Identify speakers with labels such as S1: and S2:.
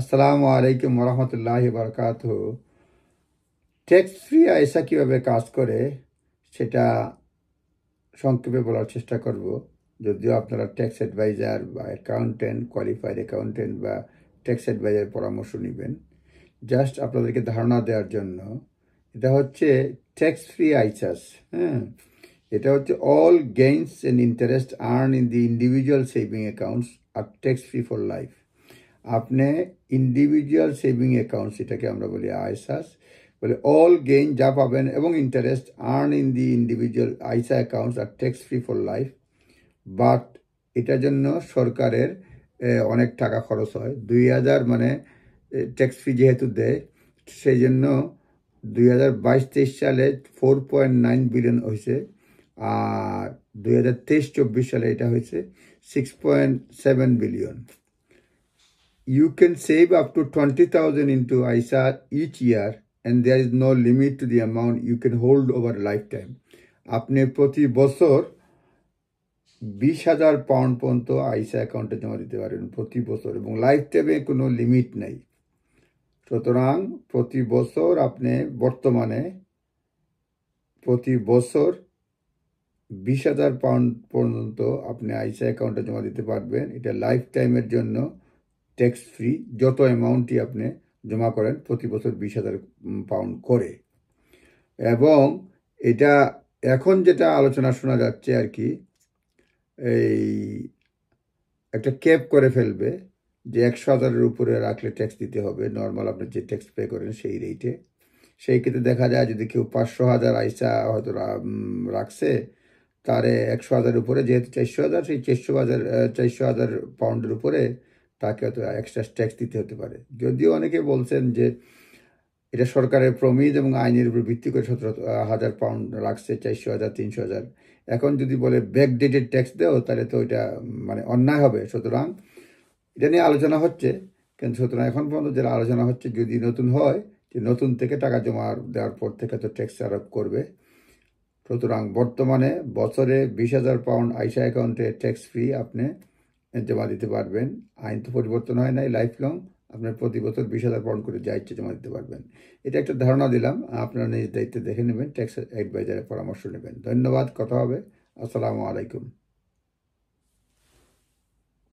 S1: আসসালামু আলাইকুম রহমতুল্লাহ বরকাত ট্যাক্স ফ্রি আয়সা কীভাবে কাজ করে সেটা সংক্ষেপে বলার চেষ্টা করব যদিও আপনারা ট্যাক্স অ্যাডভাইজার বা অ্যাকাউন্ট্যান্ট কোয়ালিফাইড অ্যাকাউন্ট্যান্ট বা ট্যাক্স অ্যাডভাইজার পরামর্শ নেবেন জাস্ট আপনাদেরকে ধারণা দেওয়ার জন্য এটা হচ্ছে ট্যাক্স ফ্রি আইসাস হ্যাঁ এটা হচ্ছে all gains and interest earn in the individual saving accounts আর ট্যাক্স ফ্রি ফর লাইফ আপনি ইন্ডিভিজুয়াল সেভিং অ্যাকাউন্ট সেটাকে আমরা বলি আইসাস বলে অল গেইন যা পাবেন এবং interest earn in the individual ISA accounts আর tax free for life but এটার জন্য সরকারের অনেক টাকা খরচ হয় দুই হাজার মানে ট্যাক্স ফ্রি যেহেতু দেয় সেই জন্য দুই হাজার বাইশ তেইশ সালে ফোর পয়েন্ট নাইন বিলিয়ন হয়েছে আর দুই হাজার তেইশ চব্বিশ সালে এটা হয়েছে six point seven billion you can save up to 20,000 into ISAR each year and there is no limit to the amount you can hold over lifetime. আপনি প্রতি বছর বিশ হাজার পাউন্ড পর্যন্ত আইসা অ্যাকাউন্টে জমা দিতে পারেন প্রতি বছর এবং লাইফ টাইমে কোনো লিমিট নেই সুতরাং প্রতি বছর আপনি বর্তমানে প্রতি বছর বিশ হাজার পাউন্ড পর্যন্ত আপনি আইসা অ্যাকাউন্টে জমা দিতে পারবেন এটা লাইফ টাইমের জন্য ট্যাক্স ফ্রি যত অ্যামাউন্টই আপনি জমা করেন প্রতি বছর বিশ হাজার পাউন্ড করে এবং এটা এখন যেটা আলোচনা শোনা যাচ্ছে আর কি এই একটা ক্যাপ করে ফেলবে যে একশো হাজারের উপরে রাখলে ট্যাক্স দিতে হবে নর্মাল আপনি যে ট্যাক্স পে করেন সেই রেটে সেই ক্ষেত্রে দেখা যায় যদি কেউ পাঁচশো হাজার আইসা হয়তো রাখছে তারে একশো হাজার উপরে যেহেতু চারশো হাজার সেই চারশো হাজার চারশো হাজার পাউন্ডের উপরে তাকে হয়তো এক্সট্রা ট্যাক্স দিতে হতে পারে যদিও অনেকে বলছেন যে এটা সরকারের প্রমিজ এবং আইনের উপর ভিত্তি করে সতেরো হাজার পাউন্ড রাখছে চারশো হাজার তিনশো হাজার এখন যদি বলে ব্যাকডেটেড ট্যাক্স দেও তাহলে তো এটা মানে অন্যায় হবে সুতরাং এটা নিয়ে আলোচনা হচ্ছে কিন্তু সুতরাং এখন পর্যন্ত যারা আলোচনা হচ্ছে যদি নতুন হয় যে নতুন থেকে টাকা জমা দেওয়ার পর থেকে তো ট্যাক্স আরোপ করবে সুতরাং বর্তমানে বছরে বিশ হাজার পাউন্ড আইসা অ্যাকাউন্টে ট্যাক্স ফ্রি আপনি জমা দিতে পারবেন আইন তো পরিবর্তন হয় নাই লাইফ লং আপনার প্রতি বছর বিশ হাজার পাউন্ড করে যা ইচ্ছে জমা দিতে পারবেন এটা একটা ধারণা দিলাম আপনারা নিজ দায়িত্বে দেখে নেবেন ট্যাক্স অ্যাডভাইজারের পরামর্শ নেবেন ধন্যবাদ কথা হবে আসসালামু আলাইকুম